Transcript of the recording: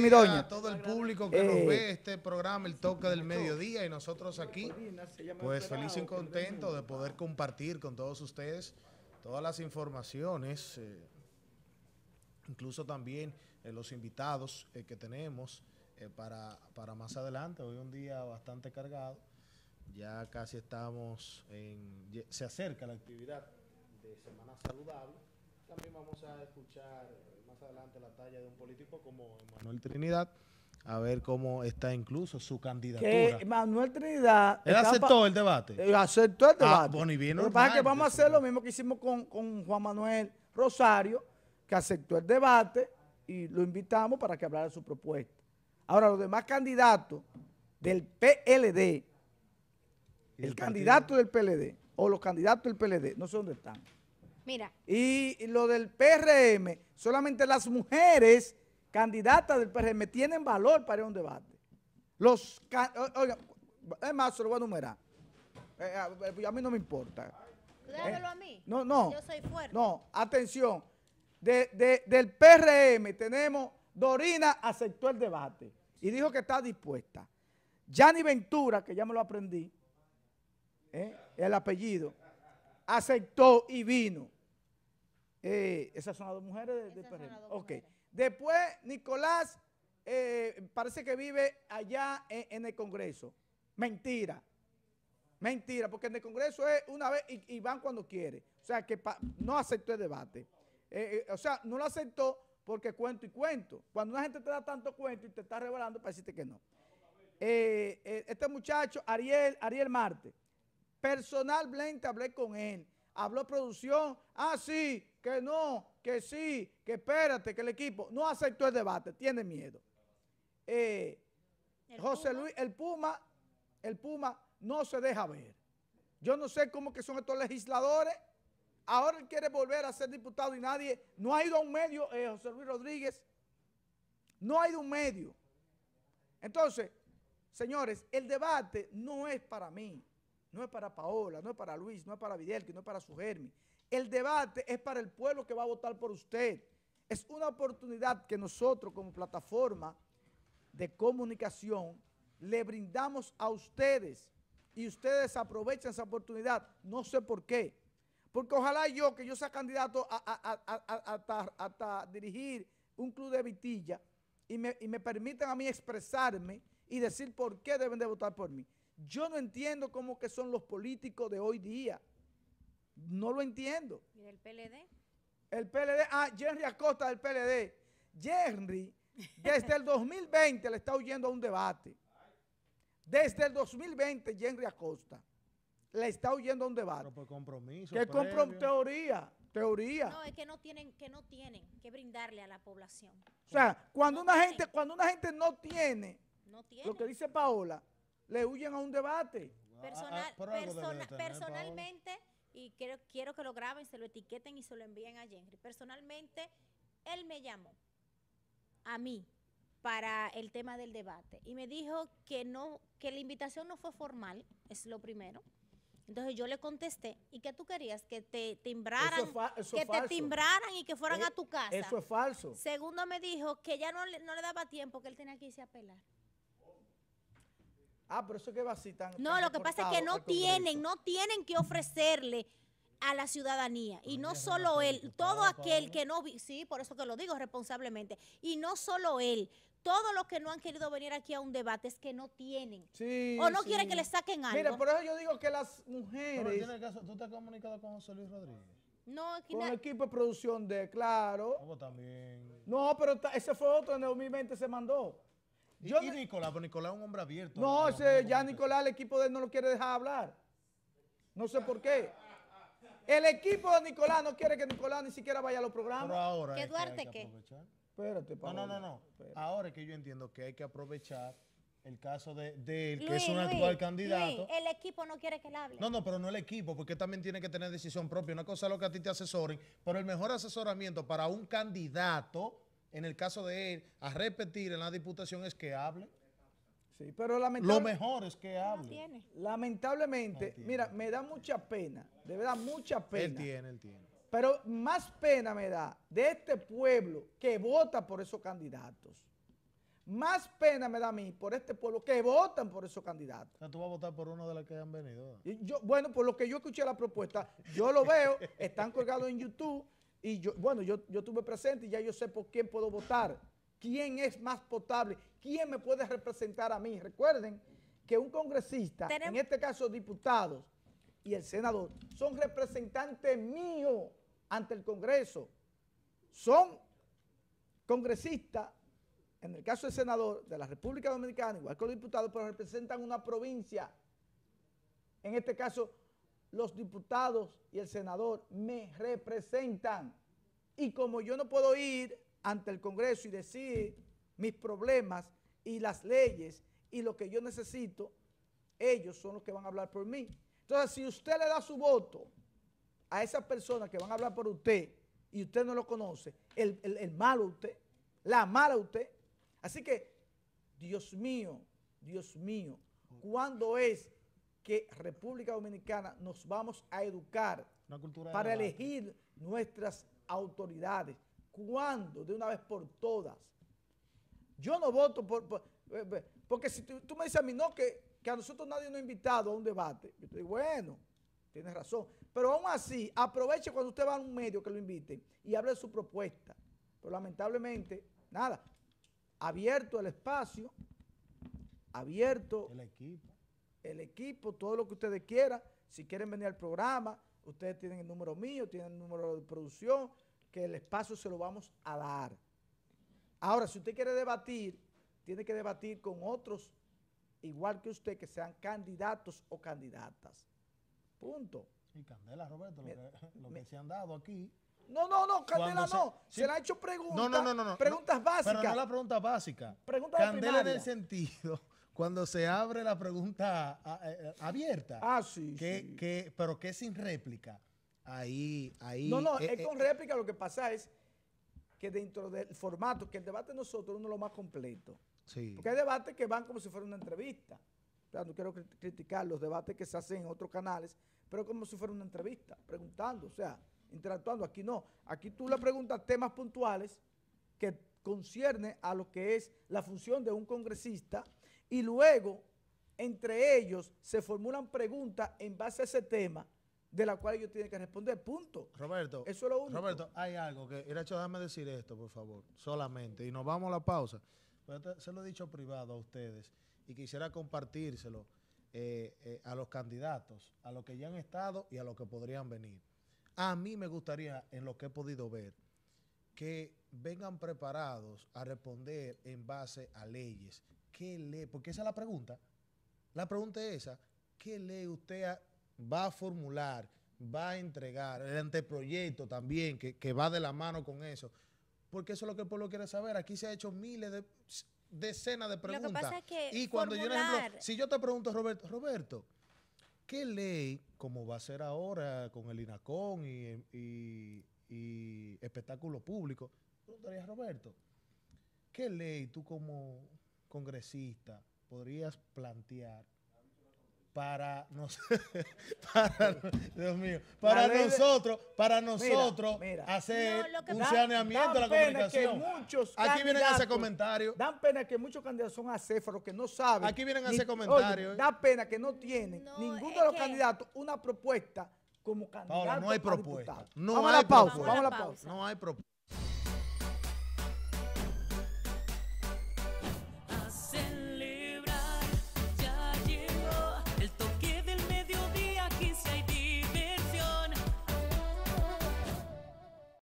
mi doña. A todo el público que nos ve eh. este programa, El Toque del Mediodía, y nosotros aquí, pues feliz y contento de poder compartir con todos ustedes todas las informaciones, eh, incluso también eh, los invitados que tenemos para, para más adelante. Hoy un día bastante cargado. Ya casi estamos en. Se acerca la actividad de Semana Saludable. También vamos a escuchar más adelante la talla de un político como Manuel Trinidad a ver cómo está incluso su candidatura. Manuel Trinidad... ¿Él eh, aceptó el ah, debate? aceptó el debate. vamos a hacer lo mismo que hicimos con, Juan Manuel Rosario, que aceptó el debate y lo invitamos para que hablara su propuesta. Ahora, los demás candidatos del PLD, el candidato del PLD, o los candidatos del PLD, no sé dónde están. Y lo del PRM, solamente las mujeres candidatas del PRM tienen valor para ir a un debate. Los, oiga, es más, se lo voy a numerar. Eh, eh, a mí no me importa. Déjelo eh, a mí. No, no. Yo soy fuerte. No, atención. del PRM tenemos, Dorina aceptó el debate y dijo que está dispuesta. Yanni Ventura, que ya me lo aprendí, el apellido, aceptó y vino. Eh, esas son las dos mujeres de, de Después, Nicolás eh, parece que vive allá en, el Congreso. Mentira. Mentira, porque en el Congreso es una vez y, van cuando quiere. O sea, que no aceptó el debate. Eh, o sea, no lo aceptó porque cuento y cuento. Cuando una gente te da tanto cuento y te está revelando parece que no. este muchacho, Ariel, Ariel Marte, personalmente hablé con él habló producción, ah, sí, que no, que sí, que espérate, que el equipo no aceptó el debate, tiene miedo. Eh, José Luis, el Puma, el Puma no se deja ver. Yo no sé cómo que son estos legisladores. Ahora él quiere volver a ser diputado y nadie, no ha ido a un medio, eh, José Luis Rodríguez, no ha ido a un medio. Entonces, señores, el debate no es para mí no es para Paola, no es para Luis, no es para Videl, que no es para su germi. El debate es para el pueblo que va a votar por usted. Es una oportunidad que nosotros como plataforma de comunicación le brindamos a ustedes y ustedes aprovechan esa oportunidad. No sé por qué. Porque ojalá yo, que yo sea candidato a, dirigir un club de vitilla y me, y me permitan a mí expresarme y decir por qué deben de votar por mí. Yo no entiendo cómo que son los políticos de hoy día. No lo entiendo. ¿Y del PLD? El PLD, ah, Henry Acosta del PLD. Henry, desde el 2020 le está huyendo a un debate. Desde el 2020, Henry Acosta le está huyendo a un debate. Pero por compromiso. ¿Qué compromiso? Teoría, teoría. No, es que no tienen, que no tienen que brindarle a la población. O sea, cuando, una, gente, cuando una gente no tiene, lo que dice Paola, le huyen a un debate. Ah, ah, personalmente, y quiero, quiero que lo graben, se lo etiqueten y se lo envíen a Henry. Personalmente, él me llamó a mí para el tema del debate y me dijo que no que la invitación no fue formal, es lo primero. Entonces yo le contesté, ¿y qué tú querías? Que te timbraran, que te timbraran y que fueran eh, a tu casa. Eso es falso. Segundo me dijo que ya no, no le daba tiempo, que él tenía que irse a pelar. Ah, pero eso que va así tan. No, lo que pasa es que no tienen, no tienen que ofrecerle a la ciudadanía. Y no solo él, todo aquel que no, sí, por eso que lo digo responsablemente, y no solo él, todos los que no han querido venir aquí a un debate es que no tienen. o no quieren que le saquen algo. Mira, por eso yo digo que las mujeres... Pero caso, ¿Tú te has comunicado con José Luis Rodríguez? No, aquí Con el equipo de producción de, claro. ¿Cómo pues también. No, pero ese fue otro en 2020 se mandó. Yo ¿Y, Nicolás? Nicolás es un hombre abierto. No, ya Nicolás, el equipo de él no lo quiere dejar hablar. No sé por qué. El equipo de Nicolás no quiere que Nicolás ni siquiera vaya a los programas. Pero ahora ¿Qué Duarte que qué? No, no, no. Ahora es que yo entiendo que hay que aprovechar el caso de, él, que es un actual candidato. el equipo no quiere que él hable. No, no, pero no el equipo, porque también tiene que tener decisión propia. Una cosa es lo que a ti te asesoren, pero el mejor asesoramiento para un candidato en el caso de él, a repetir en la diputación es que hable. Sí, pero lamentablemente... Lo mejor es que hable. Lamentablemente, mira, me da mucha pena, de verdad, mucha pena. Él tiene, él tiene. Pero más pena me da de este pueblo que vota por esos candidatos. Más pena me da a mí por este pueblo que votan por esos candidatos. O tú vas a votar por uno de los que han venido. Yo, bueno, por lo que yo escuché la propuesta, yo lo veo, están colgados en YouTube, y yo, bueno, yo, yo tuve presente y ya yo sé por quién puedo votar, quién es más potable, quién me puede representar a mí. Recuerden que un congresista, en este caso diputados y el senador, son representantes míos ante el Congreso. Son congresistas, en el caso del senador de la República Dominicana, igual que los diputados, pero representan una provincia. En este caso, los diputados y el senador me representan. Y como yo no puedo ir ante el Congreso y decir mis problemas y las leyes y lo que yo necesito, ellos son los que van a hablar por mí. Entonces, si usted le da su voto a esa persona que van a hablar por usted y usted no lo conoce, el, el, el malo usted, la mala usted. Así que, Dios mío, Dios mío, ¿cuándo es que República Dominicana nos vamos a educar para elegir nuestras autoridades. ¿Cuándo? De una vez por todas. Yo no voto por... Eh, eh, porque si tú, me dices a mí, no, que, a nosotros nadie nos ha invitado a un debate. Yo te digo, bueno, tienes razón. Pero aún así, aproveche cuando usted va a un medio que lo invite y hable de su propuesta. Pero lamentablemente, nada, abierto el espacio, abierto... El equipo el equipo, todo lo que ustedes quieran. Si quieren venir al programa, ustedes tienen el número mío, tienen el número de producción, que el espacio se lo vamos a dar. Ahora, si usted quiere debatir, tiene que debatir con otros, igual que usted, que sean candidatos o candidatas. Punto. Y Candela, Roberto, lo, que, se han dado aquí... No, no, no, Candela no. Se le han hecho preguntas. No, no, no, no, Preguntas básicas. Pero no la pregunta básica. Preguntas Candela en el sentido cuando se abre la pregunta abierta. Ah, sí, que, sí. pero que sin réplica. Ahí, ahí. No, no, eh, es con eh, réplica. Lo que pasa es que dentro del formato, que el debate de nosotros es uno de los más completo. Sí. Porque hay debates que van como si fuera una entrevista. no quiero criticar los debates que se hacen en otros canales, pero como si fuera una entrevista, preguntando, o sea, interactuando. Aquí no. Aquí tú le preguntas temas puntuales que concierne a lo que es la función de un congresista y luego, entre ellos, se formulan preguntas en base a ese tema de la cual ellos tienen que responder, punto. Roberto, eso es lo único. Roberto, hay algo que, era hecho, déjame decir esto, por favor, solamente, y nos vamos a la pausa. se lo he dicho privado a ustedes y quisiera compartírselo eh, eh, a los candidatos, a los que ya han estado y a los que podrían venir. A mí me gustaría, en lo que he podido ver, que vengan preparados a responder en base a leyes ¿qué ley? Porque esa es la pregunta. La pregunta es esa, ¿qué ley usted va a formular, va a entregar, el anteproyecto también, que, va de la mano con eso? Porque eso es lo que el pueblo quiere saber. Aquí se ha hecho miles de, decenas de preguntas. Lo pasa que y cuando yo, ejemplo, si yo te pregunto, Roberto, Roberto, ¿qué ley, como va a ser ahora con el INACON y, y espectáculo público, Roberto, ¿qué ley tú como congresista, podrías plantear para, nos, para, nosotros, para nosotros hacer un saneamiento de la comunicación. Aquí vienen a hacer comentarios. Dan pena que muchos candidatos son acéfaros que no saben. Aquí vienen a hacer comentarios. ¿eh? Dan pena que no tienen ninguno de los candidatos una propuesta como candidato. no hay propuesta. Vamos la pausa. Vamos a la pausa. No hay propuesta.